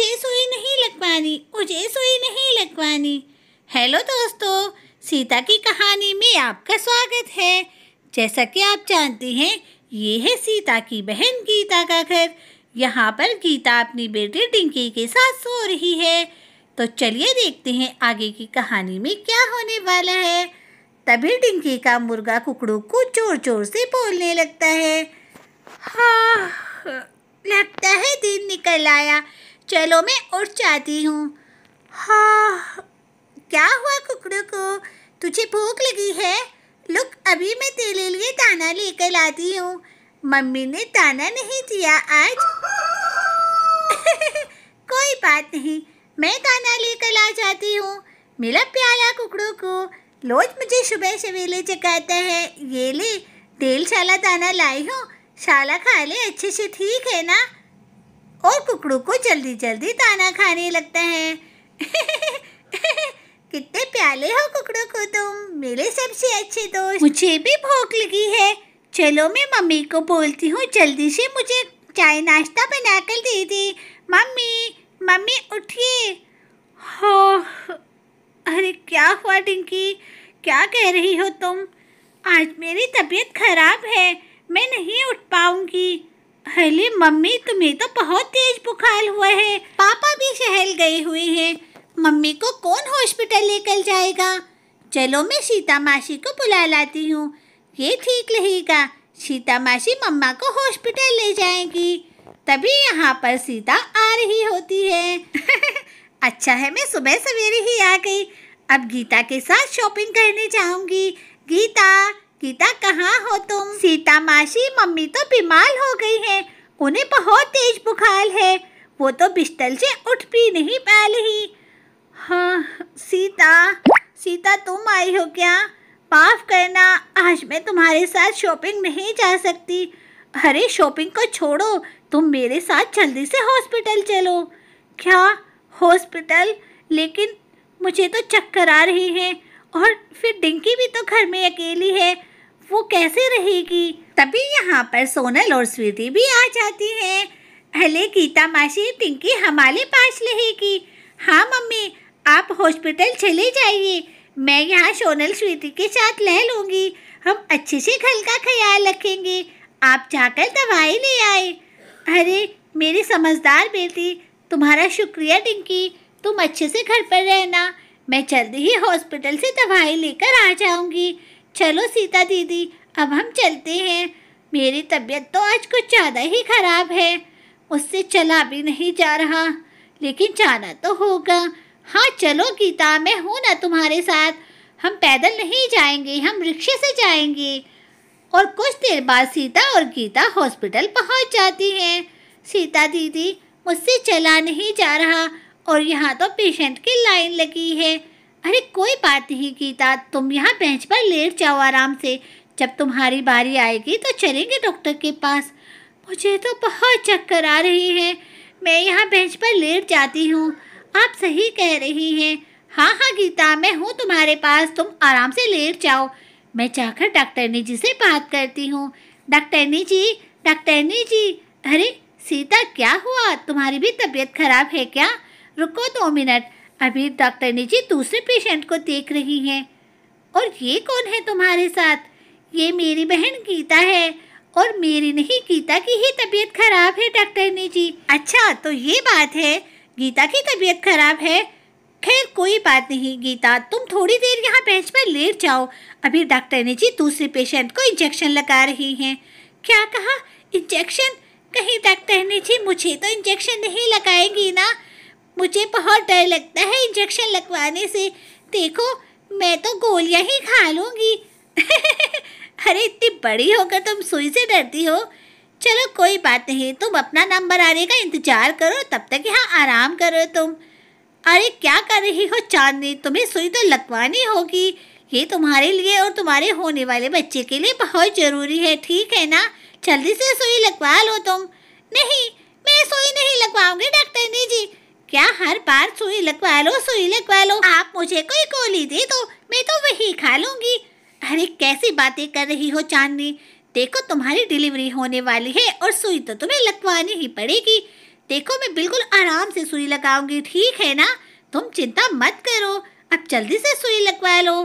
मुझे सुई नहीं लगवानी मुझे सुई नहीं लगवानी हेलो दोस्तों सीता की कहानी में आपका स्वागत है जैसा कि आप जानते हैं ये है सीता की बहन गीता का घर यहाँ पर गीता अपनी बेटी डिंकी के साथ सो रही है तो चलिए देखते हैं आगे की कहानी में क्या होने वाला है तभी डिंकी का मुर्गा कुकड़ू को जोर जोर से बोलने लगता है हाँ लगता है दिन निकल आया चलो मैं उठ जाती हूँ हाँ क्या हुआ कुकड़ू को तुझे भूख लगी है लुक अभी मैं तेरे लिए दाना लेकर लाती हूँ मम्मी ने दाना नहीं दिया आज कोई बात नहीं मैं दाना लेकर आ जाती हूँ मेरा प्यारा कुकड़ों को रोज मुझे सुबह सवेरे जगाता है ये ले तेल शाला दाना लाई हूँ शाला खा ले अच्छे से ठीक है ना और कुकड़ू को जल्दी जल्दी दाना खाने लगता है कितने प्याले हो कुकड़ों को तुम मेरे सबसे अच्छे दोस्त मुझे भी भूख लगी है चलो मैं मम्मी को बोलती हूँ जल्दी से मुझे चाय नाश्ता बना कर दे दी मम्मी मम्मी उठिए हो हाँ, अरे क्या हुआ टिंकी क्या कह रही हो तुम आज मेरी तबीयत खराब है मैं नहीं उठ पाऊंगी हेली मम्मी तुम्हें तो बहुत तेज बुखार हुआ है पापा भी शहर गए हुए हैं मम्मी को कौन हॉस्पिटल लेकर जाएगा चलो मैं सीता मासी को बुला लाती हूँ ये ठीक रहेगा सीता मासी मम्मा को हॉस्पिटल ले जाएंगी तभी यहाँ पर सीता आ रही होती है अच्छा है मैं सुबह सवेरे ही आ गई अब गीता के साथ शॉपिंग करने जाऊंगी बदमाशी मम्मी तो बीमार हो गई हैं उन्हें बहुत तेज बुखार है वो तो बिस्तर से उठ भी नहीं पा रही हाँ सीता सीता तुम आई हो क्या माफ़ करना आज मैं तुम्हारे साथ शॉपिंग नहीं जा सकती अरे शॉपिंग को छोड़ो तुम मेरे साथ जल्दी से हॉस्पिटल चलो क्या हॉस्पिटल लेकिन मुझे तो चक्कर आ रही है और फिर डिंकी भी तो घर में अकेली है वो कैसे रहेगी तभी यहाँ पर सोनल और स्वीटी भी आ जाती है अले गीता मासी टिंकी हमारे पास रहेगी हाँ मम्मी आप हॉस्पिटल चले जाइए मैं यहाँ सोनल स्वीटी के साथ रह लूँगी हम अच्छे से घर का ख्याल रखेंगे आप जाकर दवाई ले आए अरे मेरी समझदार बेटी तुम्हारा शुक्रिया टिंकी तुम अच्छे से घर पर रहना मैं जल्दी ही हॉस्पिटल से दवाई लेकर आ जाऊँगी चलो सीता दीदी अब हम चलते हैं मेरी तबीयत तो आज कुछ ज़्यादा ही ख़राब है उससे चला भी नहीं जा रहा लेकिन जाना तो होगा हाँ चलो गीता मैं हूँ ना तुम्हारे साथ हम पैदल नहीं जाएंगे हम रिक्शे से जाएंगे और कुछ देर बाद सीता और गीता हॉस्पिटल पहुँच जाती हैं सीता दीदी मुझसे चला नहीं जा रहा और यहाँ तो पेशेंट की लाइन लगी है अरे कोई बात नहीं गीता तुम यहाँ बेंच पर लेट जाओ आराम से जब तुम्हारी बारी आएगी तो चलेंगे डॉक्टर के पास मुझे तो बहुत चक्कर आ रही है मैं यहाँ बेंच पर लेट जाती हूँ आप सही कह रही हैं हाँ हाँ गीता मैं हूँ तुम्हारे पास तुम आराम से लेट जाओ मैं जाकर डॉक्टरनी जी से बात करती हूँ डॉक्टरनी जी डॉक्टरनी जी अरे सीता क्या हुआ तुम्हारी भी तबीयत खराब है क्या रुको दो मिनट अभी डॉक्टर जी दूसरे पेशेंट को देख रही हैं और ये कौन है तुम्हारे साथ ये मेरी बहन गीता है और मेरी नहीं गीता की ही तबीयत खराब है डॉक्टर जी अच्छा तो ये बात है गीता की तबीयत खराब है खैर कोई बात नहीं गीता तुम थोड़ी देर यहाँ बेंच पर लेट जाओ अभी डॉक्टर ने जी दूसरे पेशेंट को इंजेक्शन लगा रही हैं क्या कहा इंजेक्शन कहीं डॉक्टर ने जी मुझे तो इंजेक्शन नहीं लगाएगी ना मुझे बहुत डर लगता है इंजेक्शन लगवाने से देखो मैं तो गोलियां ही खा लूँगी अरे इतनी बड़ी होकर तुम सुई से डरती हो चलो कोई बात नहीं तुम अपना नंबर आने का इंतजार करो तब तक यहाँ आराम करो तुम अरे क्या कर रही हो चांदनी तुम्हें सुई तो लगवानी होगी ये तुम्हारे लिए और तुम्हारे होने वाले बच्चे के लिए बहुत ज़रूरी है ठीक है ना जल्दी से सुई लगवा लो तुम ग्वालो सुईले ग्वालो आप मुझे कोई गोली दे दो मैं तो वही खा लूंगी अरे कैसी बातें कर रही हो चांदनी देखो तुम्हारी डिलीवरी होने वाली है और सुई तो तुम्हें लगवानी ही पड़ेगी देखो मैं बिल्कुल आराम से सुई लगाऊंगी ठीक है ना तुम चिंता मत करो अब जल्दी से सुई लगवा लो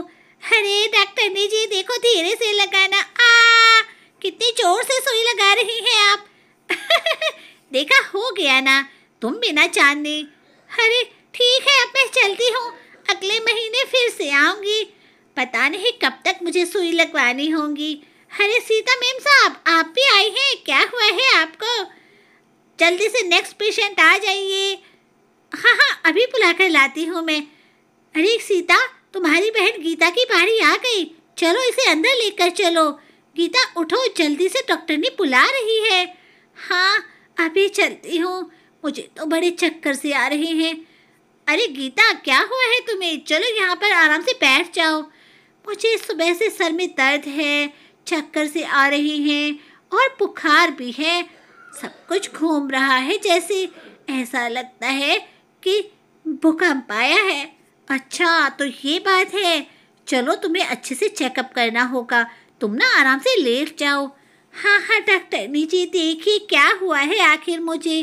अरे डॉक्टर ने जी देखो धीरे से लगाना आ कितनी जोर से सुई लगा रही हैं आप देखा हो गया ना तुम बिना चांदनी अरे ठीक है अब मैं चलती हूँ अगले महीने फिर से आऊँगी पता नहीं कब तक मुझे सुई लगवानी होगी अरे सीता मैम साहब आप भी आई हैं क्या हुआ है आपको जल्दी से नेक्स्ट पेशेंट आ जाइए हाँ हाँ अभी बुला कर लाती हूँ मैं अरे सीता तुम्हारी बहन गीता की बारी आ गई चलो इसे अंदर लेकर चलो गीता उठो जल्दी से डॉक्टर ने बुला रही है हाँ अभी चलती हूँ मुझे तो बड़े चक्कर से आ रहे हैं अरे गीता क्या हुआ है तुम्हें चलो यहाँ पर आराम से बैठ जाओ मुझे सुबह से सर में दर्द है चक्कर से आ रही हैं और बुखार भी है सब कुछ घूम रहा है जैसे ऐसा लगता है कि भूकंप आया है अच्छा तो ये बात है चलो तुम्हें अच्छे से चेकअप करना होगा तुम ना आराम से लेट जाओ हाँ हाँ डॉक्टर नीचे देखिए क्या हुआ है आखिर मुझे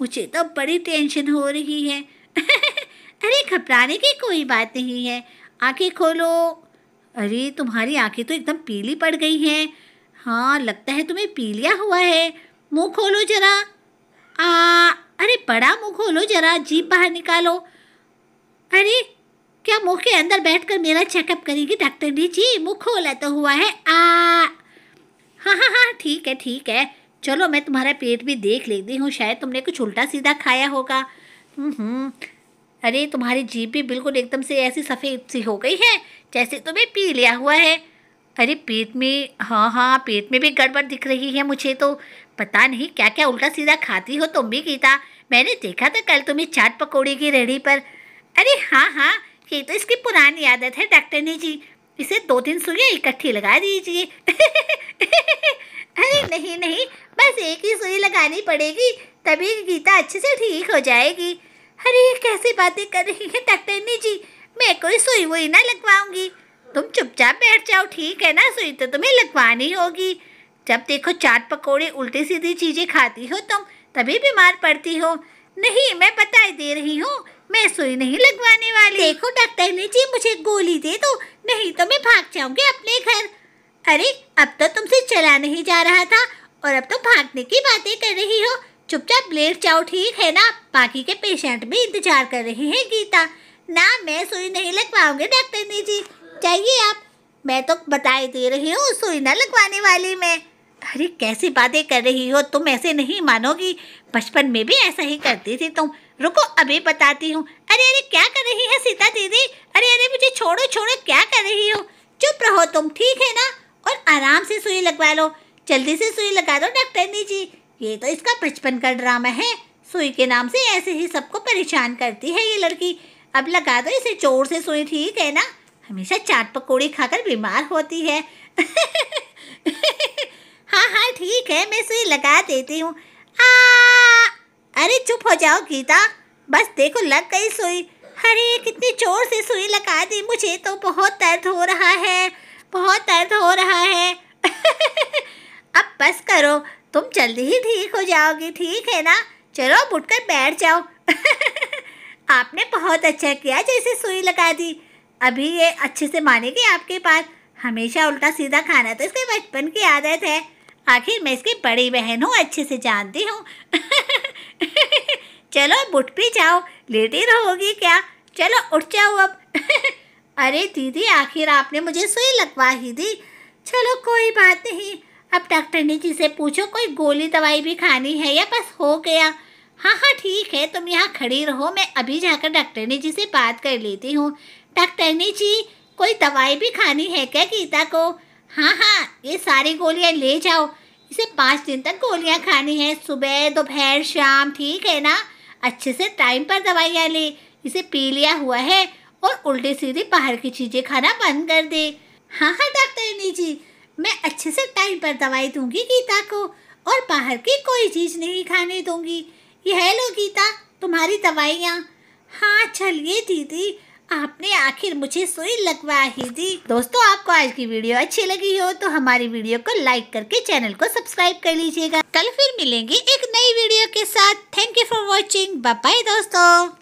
मुझे तो बड़ी टेंशन हो रही है अरे घबराने की कोई बात नहीं है आंखें खोलो अरे तुम्हारी आंखें तो एकदम पीली पड़ गई हैं हाँ लगता है तुम्हें पीलिया हुआ है मुंह खोलो जरा आ अरे बड़ा मुंह खोलो जरा जीप बाहर निकालो अरे क्या मुंह के अंदर बैठकर मेरा चेकअप करेगी डॉक्टर जी मुँह खोला तो हुआ है आ हाँ हाँ हाँ ठीक है ठीक है चलो मैं तुम्हारा पेट भी देख लेती हूँ शायद तुमने कुछ उल्टा सीधा खाया होगा हम्म, हम्म। अरे तुम्हारी जीप भी बिल्कुल एकदम से ऐसी सफ़ेद सी हो गई है जैसे तुम्हें पी लिया हुआ है अरे पेट में हाँ हाँ पेट में भी गड़बड़ दिख रही है मुझे तो पता नहीं क्या क्या उल्टा सीधा खाती हो तुम भी गीता मैंने देखा था कल तुम्हें चाट पकौड़े की रेहड़ी पर अरे हाँ हाँ ये तो इसकी पुरानी आदत है डॉक्टर ने जी इसे दो तीन सुइयाँ इकट्ठी लगा दीजिए अरे नहीं नहीं बस एक ही सुई लगानी पड़ेगी तभी गीता अच्छे से ठीक हो जाएगी अरे ये कैसी बातें कर रही है डॉक्टरनी जी मैं कोई सुई वुई ना लगवाऊंगी तुम चुपचाप बैठ जाओ ठीक है ना सुई तो तुम्हें लगवानी होगी जब देखो चाट पकौड़े उल्टी सीधी चीज़ें खाती हो तुम तभी बीमार पड़ती हो नहीं मैं बताई दे रही हूँ मैं सुई नहीं लगवाने वाली देखो डॉक्टर ने जी मुझे गोली दे दो नहीं तो मैं भाग जाऊंगी अपने घर अरे अब तो तुमसे चला नहीं जा रहा था और अब तो भागने की बातें कर रही हो चुपचाप लेट जाओ ठीक है ना बाकी के पेशेंट भी इंतजार कर रहे हैं गीता ना मैं सुई नहीं लगवाऊंगी ने जी चाहिए आप मैं तो बताई दे रही हूँ सुई ना लगवाने वाली मैं अरे कैसी बातें कर रही हो तुम ऐसे नहीं मानोगी बचपन में भी ऐसा ही करती थी तुम रुको अभी बताती हूँ अरे अरे क्या कर रही है सीता दीदी अरे अरे मुझे छोड़ो छोड़ो क्या कर रही हो चुप रहो तुम ठीक है ना और आराम से सुई लगवा लो जल्दी से सुई लगा दो डॉक्टर जी ये तो इसका बचपन का ड्रामा है सुई के नाम से ऐसे ही सबको परेशान करती है ये लड़की अब लगा दो इसे चोर से सुई ठीक है ना हमेशा चाट पकौड़ी खाकर बीमार होती है हाँ हाँ ठीक है मैं सुई लगा देती हूँ अरे चुप हो जाओ गीता बस देखो लग गई सुई अरे कितनी जोर से सुई लगा दी मुझे तो बहुत दर्द हो रहा है बहुत दर्द हो रहा है अब बस करो तुम जल्दी ही ठीक हो जाओगी ठीक है ना चलो उठ कर बैठ जाओ आपने बहुत अच्छा किया जैसे सुई लगा दी अभी ये अच्छे से मानेगी आपके पास हमेशा उल्टा सीधा खाना तो इसके बचपन की आदत है आखिर मैं इसकी बड़ी बहन हूँ अच्छे से जानती हूँ चलो उठ भी जाओ लेटी रहोगी क्या चलो उठ जाओ अब अरे दीदी आखिर आपने मुझे सुई लगवा ही दी चलो कोई बात नहीं अब डॉक्टर ने जिसे पूछो कोई गोली दवाई भी खानी है या बस हो गया हाँ हाँ ठीक है तुम यहाँ खड़ी रहो मैं अभी जाकर डॉक्टर ने जी से बात कर लेती हूँ डॉक्टर ने जी कोई दवाई भी खानी है क्या गीता को हाँ हाँ ये सारी गोलियाँ ले जाओ इसे पाँच दिन तक गोलियाँ खानी है सुबह दोपहर शाम ठीक है ना अच्छे से टाइम पर दवाइयाँ ले इसे पी लिया हुआ है और उल्टे सीधे बाहर की चीज़ें खाना बंद कर दे हाँ हाँ डॉक्टर जी मैं अच्छे से टाइम पर दवाई दूंगी गीता को और बाहर की कोई चीज़ नहीं खाने दूंगी यह लो गीता तुम्हारी दवाइयाँ हाँ चलिए दीदी आपने आखिर मुझे सुई लगवा ही दी दोस्तों आपको आज की वीडियो अच्छी लगी हो तो हमारी वीडियो को लाइक करके चैनल को सब्सक्राइब कर लीजिएगा कल फिर मिलेंगे एक नई वीडियो के साथ thank you for watching bye दोस्तों